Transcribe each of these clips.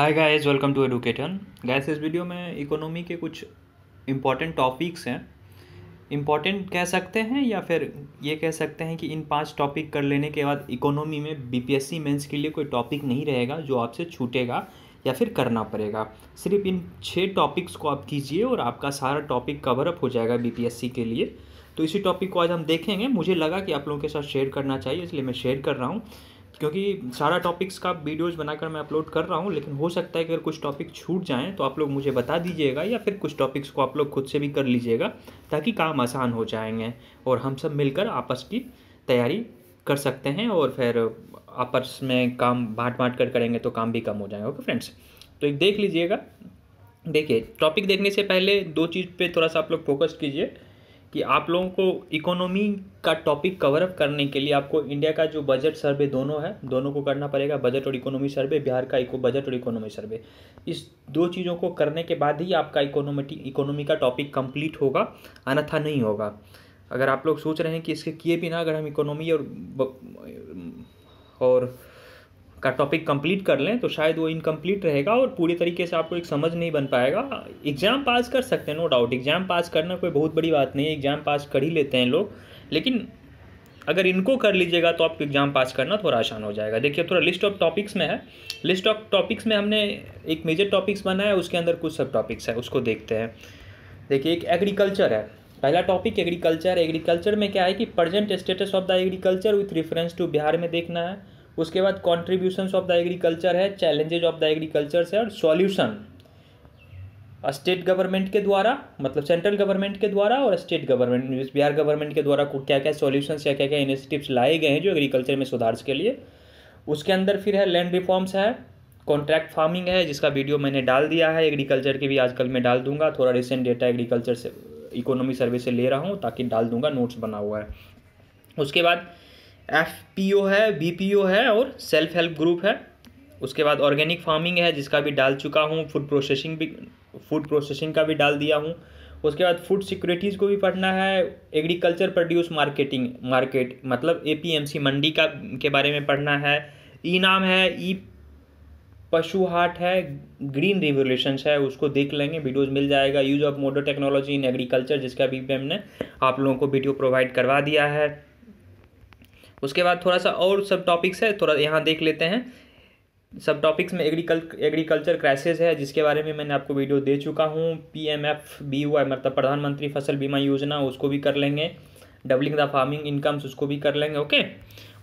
hi guys welcome to एडुकेटन guys इस video में इकोनॉमी के कुछ इम्पॉर्टेंट टॉपिक्स हैं इम्पॉर्टेंट कह सकते हैं या फिर ये कह सकते हैं कि इन पांच टॉपिक कर लेने के बाद इकोनॉमी में बीपीएससी मेंस के लिए कोई टॉपिक नहीं रहेगा जो आपसे छूटेगा या फिर करना पड़ेगा सिर्फ इन छः टॉपिक्स को आप कीजिए और आपका सारा टॉपिक कवर अप हो जाएगा बी के लिए तो इसी टॉपिक को आज हम देखेंगे मुझे लगा कि आप लोगों के साथ शेयर करना चाहिए इसलिए मैं शेयर कर रहा हूँ क्योंकि सारा टॉपिक्स का वीडियोज़ बनाकर मैं अपलोड कर रहा हूँ लेकिन हो सकता है कि अगर कुछ टॉपिक छूट जाएँ तो आप लोग मुझे बता दीजिएगा या फिर कुछ टॉपिक्स को आप लोग खुद से भी कर लीजिएगा ताकि काम आसान हो जाएंगे और हम सब मिलकर आपस की तैयारी कर सकते हैं और फिर आपस में काम बांट बांट कर करेंगे तो काम भी कम हो जाएगा ओके फ्रेंड्स तो एक देख लीजिएगा देखिए टॉपिक देखने से पहले दो चीज़ पे थोड़ा सा आप लोग फोकस कीजिए कि आप लोगों को इकोनॉमी का टॉपिक कवर अप करने के लिए आपको इंडिया का जो बजट सर्वे दोनों है दोनों को करना पड़ेगा बजट और इकोनॉमी सर्वे बिहार का इको बजट और इकोनॉमी सर्वे इस दो चीज़ों को करने के बाद ही आपका इकोनॉमी इकोनॉमी का टॉपिक कंप्लीट होगा अन्यथा नहीं होगा अगर आप लोग सोच रहे हैं कि इसके किए बिना अगर हम इकोनॉमी और और का टॉपिक कंप्लीट कर लें तो शायद वो इनकम्प्लीट रहेगा और पूरे तरीके से आपको एक समझ नहीं बन पाएगा एग्ज़ाम पास कर सकते हैं नो डाउट एग्ज़ाम पास करना कोई बहुत बड़ी बात नहीं है एग्ज़ाम पास कर ही लेते हैं लोग लेकिन अगर इनको कर लीजिएगा तो आपको एग्ज़ाम पास करना थोड़ा आसान हो जाएगा देखिए थोड़ा लिस्ट ऑफ टॉपिक्स में है लिस्ट ऑफ टॉपिक्स में हमने एक मेजर टॉपिक्स बनाया है उसके अंदर कुछ सब टॉपिक्स है उसको देखते हैं देखिए एक एग्रीकल्चर है पहला टॉपिक एग्रीकल्चर एग्रीकल्चर में क्या है कि present status of the agriculture with reference to Bihar में देखना है उसके बाद कॉन्ट्रीब्यूशन ऑफ द एग्रीकल्चर है चैलेंजेज ऑफ द एग्रीकल्चर है और सॉल्यूशन स्टेट गवर्नमेंट के द्वारा मतलब सेंट्रल गवर्नमेंट के द्वारा और स्टेट गवर्नमेंट बिहार गवर्नमेंट के द्वारा क्या क्या सॉल्यूशंस या क्या क्या इनिशिएटिव्स लाए गए हैं जो एग्रीकल्चर में सुधार के लिए उसके अंदर फिर है लैंड रिफॉर्म्स है कॉन्ट्रैक्ट फार्मिंग है जिसका वीडियो मैंने डाल दिया है एग्रीकल्चर के भी आजकल मैं डाल दूंगा थोड़ा रिसेंट डेटा एग्रीकल्चर से इकोनॉमी सर्वे से ले रहा हूँ ताकि डाल दूंगा नोट्स बना हुआ है उसके बाद एफ है बी है और सेल्फ हेल्प ग्रुप है उसके बाद ऑर्गेनिक फार्मिंग है जिसका भी डाल चुका हूँ फूड प्रोसेसिंग भी फूड प्रोसेसिंग का भी डाल दिया हूँ उसके बाद फूड सिक्योरिटीज़ को भी पढ़ना है एग्रीकल्चर प्रोड्यूस मार्केटिंग मार्केट मतलब सी मंडी का के बारे में पढ़ना है ई e नाम है ई e पशु हाट है ग्रीन रिवोल्यूशंस है उसको देख लेंगे वीडियोज मिल जाएगा use of modern technology in agriculture जिसका भी हमने आप लोगों को वीडियो प्रोवाइड करवा दिया है उसके बाद थोड़ा सा और सब टॉपिक्स है थोड़ा यहाँ देख लेते हैं सब टॉपिक्स में एग्रीकल एग्रीकल्चर क्राइसिस है जिसके बारे में मैंने आपको वीडियो दे चुका हूँ P M F B Y मतलब प्रधानमंत्री फसल बीमा योजना उसको भी कर लेंगे डबलिंग द फार्मिंग इनकम्स उसको भी कर लेंगे ओके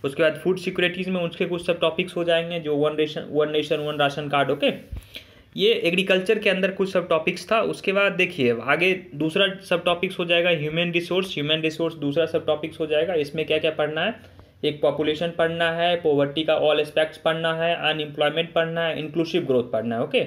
उसके बाद फूड सिक्योरिटीज़ में उसके कुछ सब टॉपिक्स हो जाएंगे जो one ration one nation one ration card okay ये एग्रीकल्चर के अंदर कुछ सब टॉपिक्स था उसके बाद देखिए आगे दूसरा सब टॉपिक्स हो जाएगा ह्यूमन रिसोर्स ह्यूमन रिसोर्स दूसरा सब टॉपिक्स हो जाएगा इसमें क्या क्या पढ़ना है एक पॉपुलेशन पढ़ना है पॉवर्टी का ऑल एस्पेक्ट्स पढ़ना है अनएम्प्लॉयमेंट पढ़ना है इंक्लूसिव ग्रोथ पढ़ना है ओके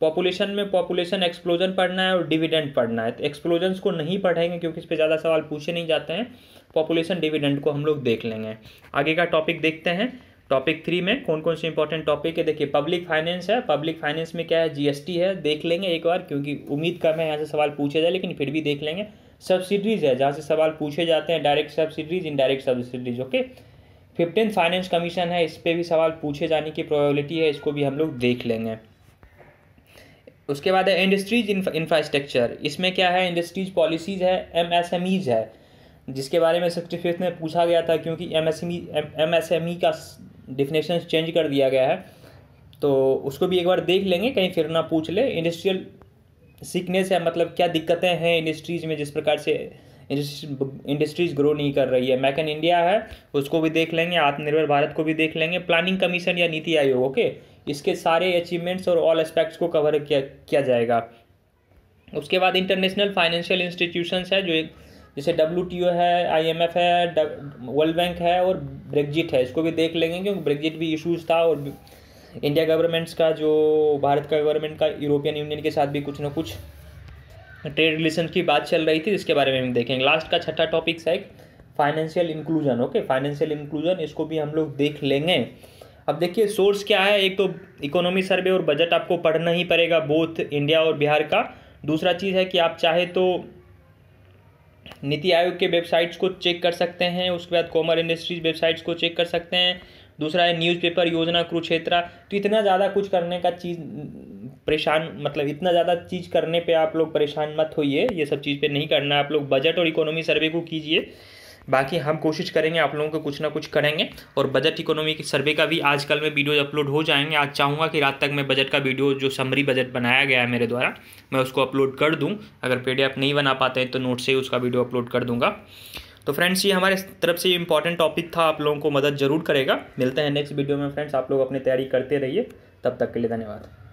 पॉपुलेशन में पॉपुलेशन एक्सप्लोजन पढ़ना है और डिविडेंड पढ़ना है तो एक्सप्लोजन्स को नहीं पढ़ेंगे क्योंकि इस पर ज़्यादा सवाल पूछे नहीं जाते हैं पॉपुलेशन डिविडेंड को हम लोग देख लेंगे आगे का टॉपिक देखते हैं टॉपिक थ्री में कौन कौन से इंपॉर्टेंट टॉपिक है देखिए पब्लिक फाइनेंस है पब्लिक फाइनेंस में क्या है जीएसटी है देख लेंगे एक बार क्योंकि उम्मीद कम है यहाँ से सवाल पूछे जाए लेकिन फिर भी देख लेंगे सब्सिडीज़ है जहाँ से सवाल पूछे जाते हैं direct subsidies indirect subsidies okay fifteen finance commission है इस पर भी सवाल पूछे जाने की प्रोबेबिलिटी है इसको भी हम लोग देख लेंगे उसके बाद है इंडस्ट्रीज इंफ्रास्ट्रक्चर इसमें क्या है इंडस्ट्रीज पॉलिसीज है एम एस एम ईज है जिसके बारे में सिक्सटी फिफ्थ में पूछा गया था क्योंकि M S M E M S M E का डिफिनेशन चेंज कर दिया गया है तो उसको भी एक बार देख लेंगे कहीं फिर ना पूछ ले इंडस्ट्रियल सीखने से मतलब क्या दिक्कतें हैं इंडस्ट्रीज में जिस प्रकार से इंडस्ट्रीज ग्रो नहीं कर रही है मैक इन इंडिया है उसको भी देख लेंगे आत्मनिर्भर भारत को भी देख लेंगे प्लानिंग कमीशन या नीति आयोग ओके इसके सारे अचीवमेंट्स और ऑल एस्पेक्ट्स को कवर किया किया जाएगा उसके बाद इंटरनेशनल फाइनेंशियल इंस्टीट्यूशंस है जो एक जैसे डब्ल्यू है एफ है वर्ल्ड बैंक है और ब्रेग्जिट है इसको भी देख लेंगे क्योंकि ब्रेग्जिट भी इशूज़ था और इंडिया गवर्नमेंट्स का जो भारत का गवर्नमेंट का यूरोपियन यूनियन के साथ भी कुछ ना कुछ ट्रेड रिलेशन की बात चल रही थी इसके बारे में हम देखेंगे लास्ट का छठा टॉपिक्स है financial inclusion okay financial inclusion इसको भी हम लोग देख लेंगे अब देखिए सोर्स क्या है एक तो इकोनॉमी सर्वे और बजट आपको पढ़ना ही पड़ेगा बोथ इंडिया और बिहार का दूसरा चीज़ है कि आप चाहे तो नीति आयोग के वेबसाइट्स को चेक कर सकते हैं उसके बाद कॉमर इंडस्ट्रीज वेबसाइट्स को चेक कर सकते हैं दूसरा है न्यूज़पेपर योजना कुरुक्षेत्रा तो इतना ज़्यादा कुछ करने का चीज़ परेशान मतलब इतना ज़्यादा चीज़ करने पे आप लोग परेशान मत होइए ये सब चीज़ पे नहीं करना आप लोग बजट और इकोनॉमी सर्वे को कीजिए बाकी हम कोशिश करेंगे आप लोगों को कुछ ना कुछ करेंगे और बजट इकोनॉमी सर्वे का भी आजकल में वीडियो अपलोड हो जाएंगे आज चाहूँगा कि रात तक मैं बजट का वीडियो जो समरी बजट बनाया गया है मेरे द्वारा मैं उसको अपलोड कर दूँ अगर पे नहीं बना पाते हैं तो नोट से ही उसका वीडियो अपलोड कर दूँगा तो फ्रेंड्स ये हमारे तरफ से इंपॉर्टेंट टॉपिक था आप लोगों को मदद जरूर करेगा मिलते हैं नेक्स्ट वीडियो में फ्रेंड्स आप लोग अपनी तैयारी करते रहिए तब तक के लिए धन्यवाद